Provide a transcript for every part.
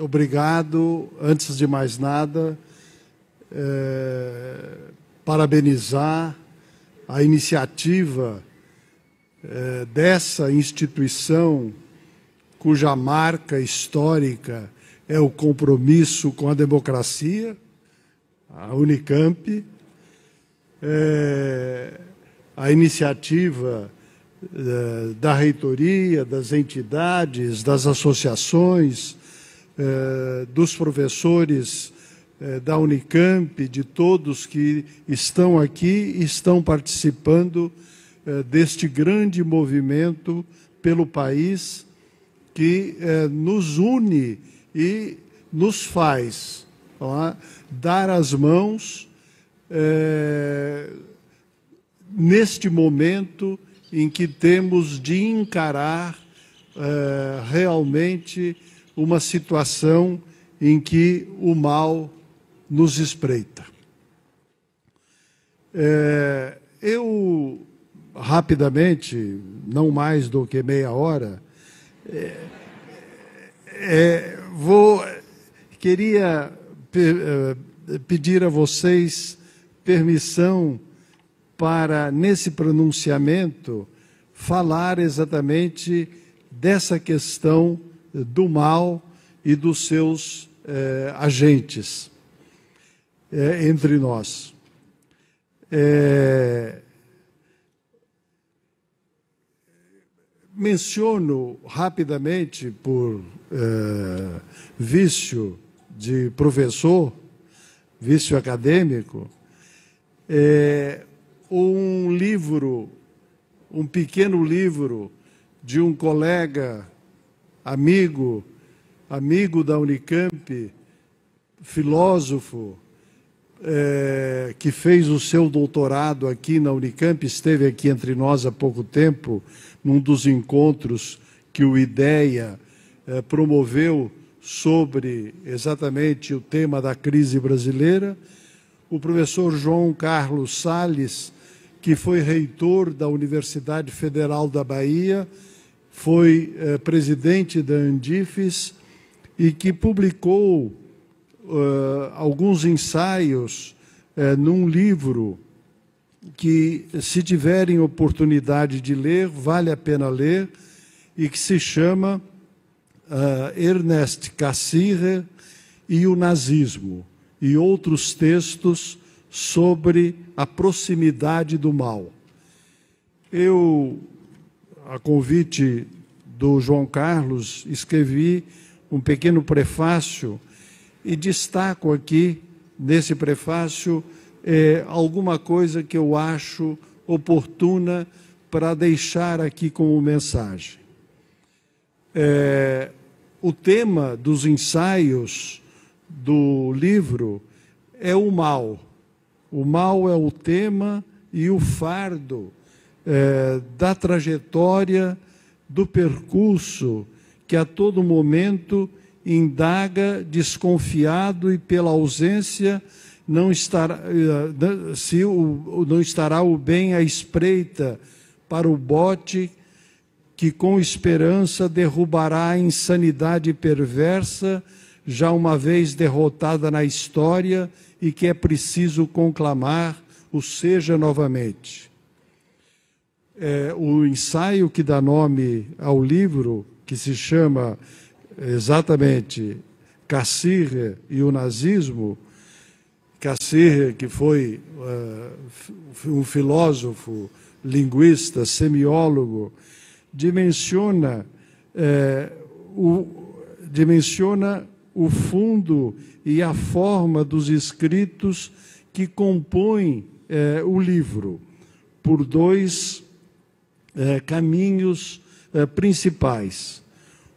obrigado. Antes de mais nada, é, parabenizar a iniciativa é, dessa instituição, cuja marca histórica é o compromisso com a democracia, a Unicamp, é, a iniciativa é, da reitoria, das entidades, das associações, eh, dos professores eh, da Unicamp, de todos que estão aqui, estão participando eh, deste grande movimento pelo país que nos une e nos faz é? dar as mãos neste momento em que temos de encarar realmente uma situação em que o mal nos espreita. É, eu, rapidamente, não mais do que meia hora, é, é, vou, queria pe, é, pedir a vocês permissão para, nesse pronunciamento, falar exatamente dessa questão do mal e dos seus eh, agentes eh, entre nós. Eh, menciono rapidamente, por vício de professor, vício acadêmico, um livro, um pequeno livro de um colega amigo, amigo da Unicamp, filósofo, é, que fez o seu doutorado aqui na Unicamp, esteve aqui entre nós há pouco tempo, num dos encontros que o IDEA é, promoveu sobre exatamente o tema da crise brasileira, o professor João Carlos Salles que foi reitor da Universidade Federal da Bahia, foi eh, presidente da Andifes e que publicou eh, alguns ensaios eh, num livro que, se tiverem oportunidade de ler, vale a pena ler, e que se chama Ernest Cassirer e o Nazismo, e outros textos sobre a proximidade do mal. Eu a convite do João Carlos, escrevi um pequeno prefácio e destaco aqui, nesse prefácio, é, alguma coisa que eu acho oportuna para deixar aqui como mensagem. É, o tema dos ensaios do livro é o mal. O mal é o tema e o fardo é, da trajetória, do percurso que a todo momento indaga, desconfiado e pela ausência não estará, é, se o, não estará o bem à espreita para o bote que com esperança derrubará a insanidade perversa, já uma vez derrotada na história e que é preciso conclamar o seja novamente é, o ensaio que dá nome ao livro, que se chama é, exatamente Cassirre e o Nazismo, Cassirre, que foi uh, um filósofo, linguista, semiólogo, dimensiona, é, o, dimensiona o fundo e a forma dos escritos que compõem o livro, por dois eh, caminhos eh, principais.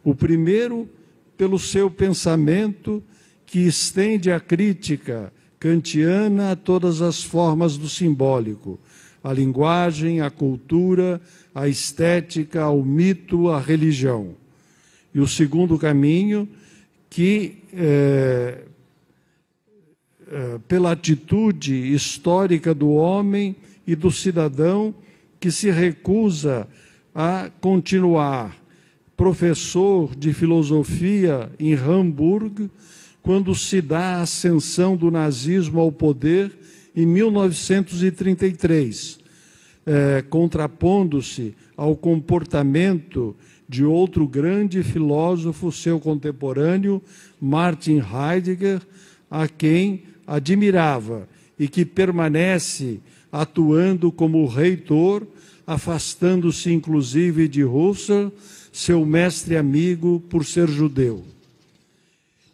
O primeiro, pelo seu pensamento, que estende a crítica kantiana a todas as formas do simbólico, a linguagem, a cultura, a estética, ao mito, à religião. E o segundo caminho, que, é, é, pela atitude histórica do homem e do cidadão, que se recusa a continuar professor de filosofia em Hamburgo, quando se dá a ascensão do nazismo ao poder em 1933, eh, contrapondo-se ao comportamento de outro grande filósofo, seu contemporâneo, Martin Heidegger, a quem admirava e que permanece atuando como reitor, afastando-se inclusive de Russell, seu mestre amigo, por ser judeu.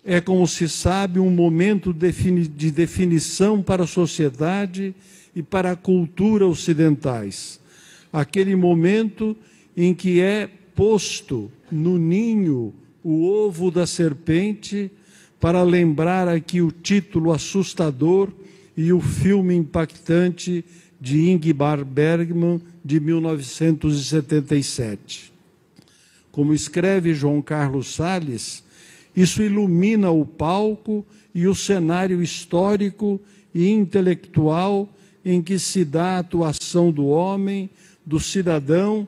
É, como se sabe, um momento de definição para a sociedade e para a cultura ocidentais. Aquele momento em que é posto no ninho o ovo da serpente, para lembrar aqui o título assustador e o filme impactante de Ingmar Bergman, de 1977. Como escreve João Carlos Sales, isso ilumina o palco e o cenário histórico e intelectual em que se dá a atuação do homem, do cidadão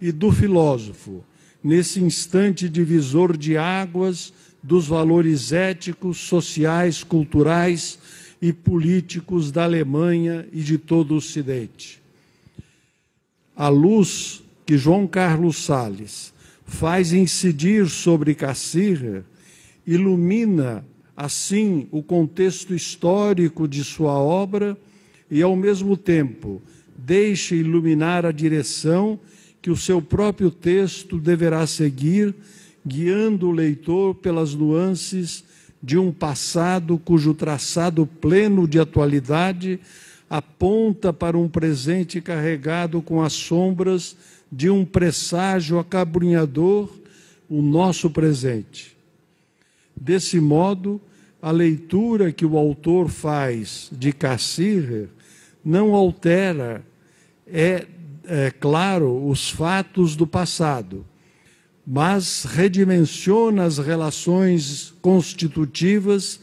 e do filósofo, nesse instante divisor de águas dos valores éticos, sociais, culturais, e políticos da Alemanha e de todo o Ocidente. A luz que João Carlos Sales faz incidir sobre Cassirra ilumina, assim, o contexto histórico de sua obra e, ao mesmo tempo, deixa iluminar a direção que o seu próprio texto deverá seguir, guiando o leitor pelas nuances de um passado cujo traçado pleno de atualidade aponta para um presente carregado com as sombras de um presságio acabrunhador, o nosso presente. Desse modo, a leitura que o autor faz de Cassirer não altera, é, é claro, os fatos do passado mas redimensiona as relações constitutivas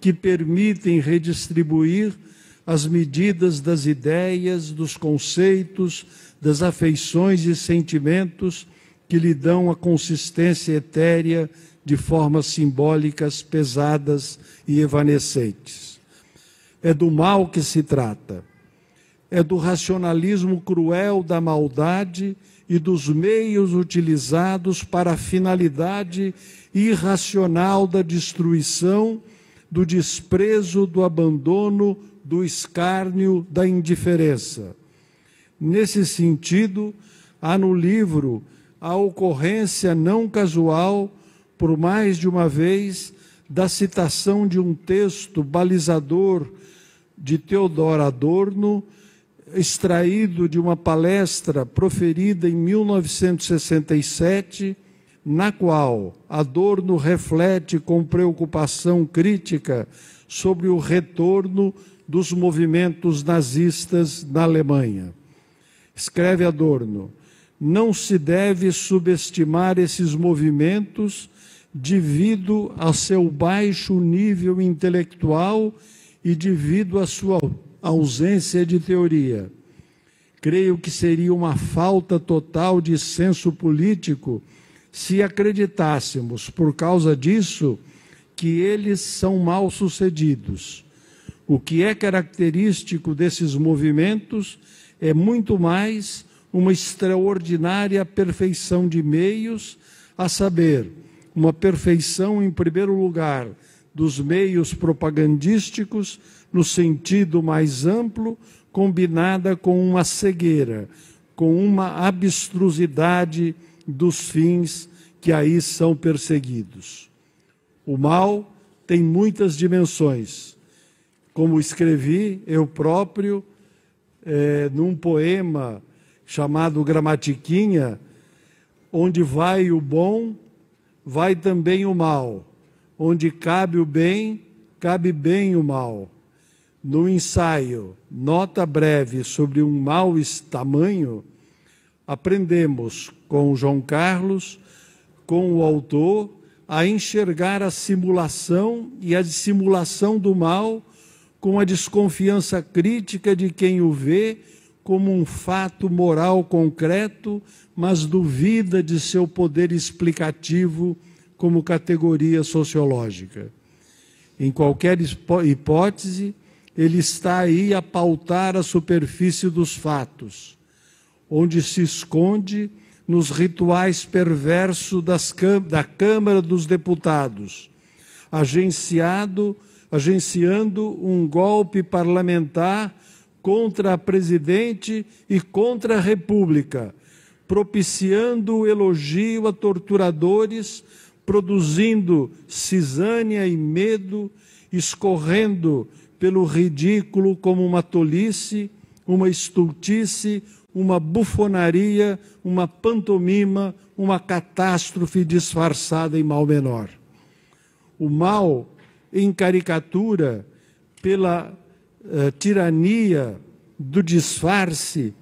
que permitem redistribuir as medidas das ideias, dos conceitos, das afeições e sentimentos que lhe dão a consistência etérea de formas simbólicas pesadas e evanescentes. É do mal que se trata. É do racionalismo cruel da maldade e dos meios utilizados para a finalidade irracional da destruição, do desprezo, do abandono, do escárnio, da indiferença. Nesse sentido, há no livro a ocorrência não casual, por mais de uma vez, da citação de um texto balizador de Teodoro Adorno extraído de uma palestra proferida em 1967, na qual Adorno reflete com preocupação crítica sobre o retorno dos movimentos nazistas na Alemanha. Escreve Adorno: não se deve subestimar esses movimentos devido a seu baixo nível intelectual e devido à sua ausência de teoria. Creio que seria uma falta total de senso político se acreditássemos, por causa disso, que eles são mal sucedidos. O que é característico desses movimentos é muito mais uma extraordinária perfeição de meios, a saber, uma perfeição, em primeiro lugar, dos meios propagandísticos, no sentido mais amplo, combinada com uma cegueira, com uma abstrusidade dos fins que aí são perseguidos. O mal tem muitas dimensões. Como escrevi eu próprio é, num poema chamado Gramatiquinha, onde vai o bom, vai também o mal. Onde cabe o bem, cabe bem o mal no ensaio Nota Breve sobre um Mau Tamanho, aprendemos com João Carlos, com o autor, a enxergar a simulação e a dissimulação do mal com a desconfiança crítica de quem o vê como um fato moral concreto, mas duvida de seu poder explicativo como categoria sociológica. Em qualquer hipótese, ele está aí a pautar a superfície dos fatos, onde se esconde nos rituais perversos da Câmara dos Deputados, agenciado, agenciando um golpe parlamentar contra a presidente e contra a República, propiciando o elogio a torturadores, produzindo cisânia e medo, escorrendo pelo ridículo como uma tolice, uma estultice, uma bufonaria, uma pantomima, uma catástrofe disfarçada em mal menor. O mal em caricatura pela eh, tirania do disfarce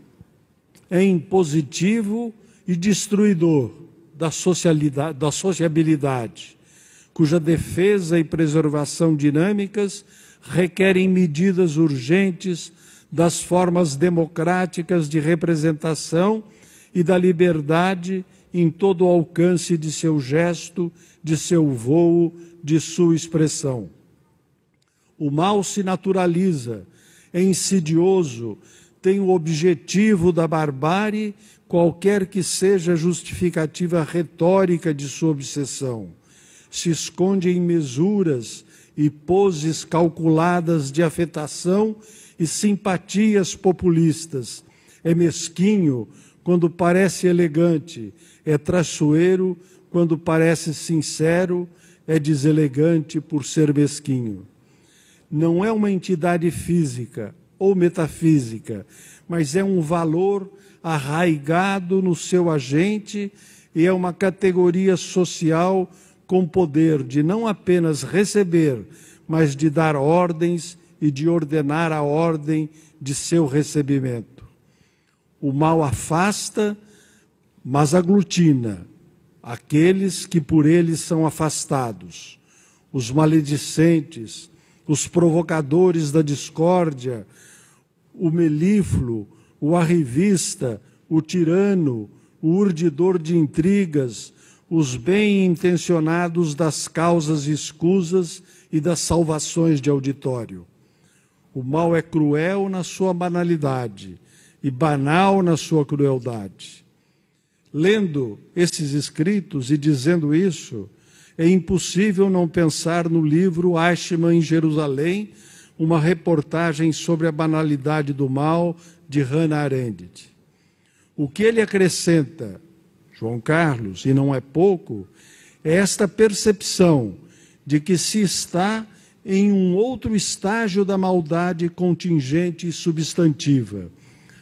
é impositivo e destruidor da, da sociabilidade, cuja defesa e preservação dinâmicas requerem medidas urgentes das formas democráticas de representação e da liberdade em todo o alcance de seu gesto, de seu voo, de sua expressão. O mal se naturaliza, é insidioso, tem o objetivo da barbárie, qualquer que seja a justificativa retórica de sua obsessão. Se esconde em mesuras, e poses calculadas de afetação e simpatias populistas. É mesquinho quando parece elegante, é traiçoeiro quando parece sincero, é deselegante por ser mesquinho. Não é uma entidade física ou metafísica, mas é um valor arraigado no seu agente e é uma categoria social com poder de não apenas receber, mas de dar ordens e de ordenar a ordem de seu recebimento. O mal afasta, mas aglutina aqueles que por ele são afastados, os maledicentes, os provocadores da discórdia, o melífluo, o arrivista, o tirano, o urdidor de intrigas, os bem-intencionados das causas escusas e das salvações de auditório. O mal é cruel na sua banalidade e banal na sua crueldade. Lendo esses escritos e dizendo isso, é impossível não pensar no livro Ashman em Jerusalém, uma reportagem sobre a banalidade do mal de Hannah Arendt. O que ele acrescenta João Carlos, e não é pouco, é esta percepção de que se está em um outro estágio da maldade contingente e substantiva,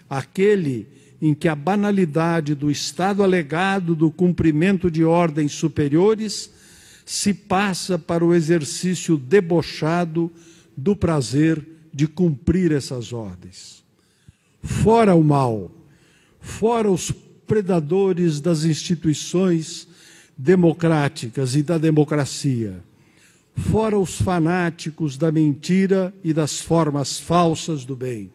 aquele em que a banalidade do estado alegado do cumprimento de ordens superiores se passa para o exercício debochado do prazer de cumprir essas ordens. Fora o mal, fora os predadores das instituições democráticas e da democracia, fora os fanáticos da mentira e das formas falsas do bem.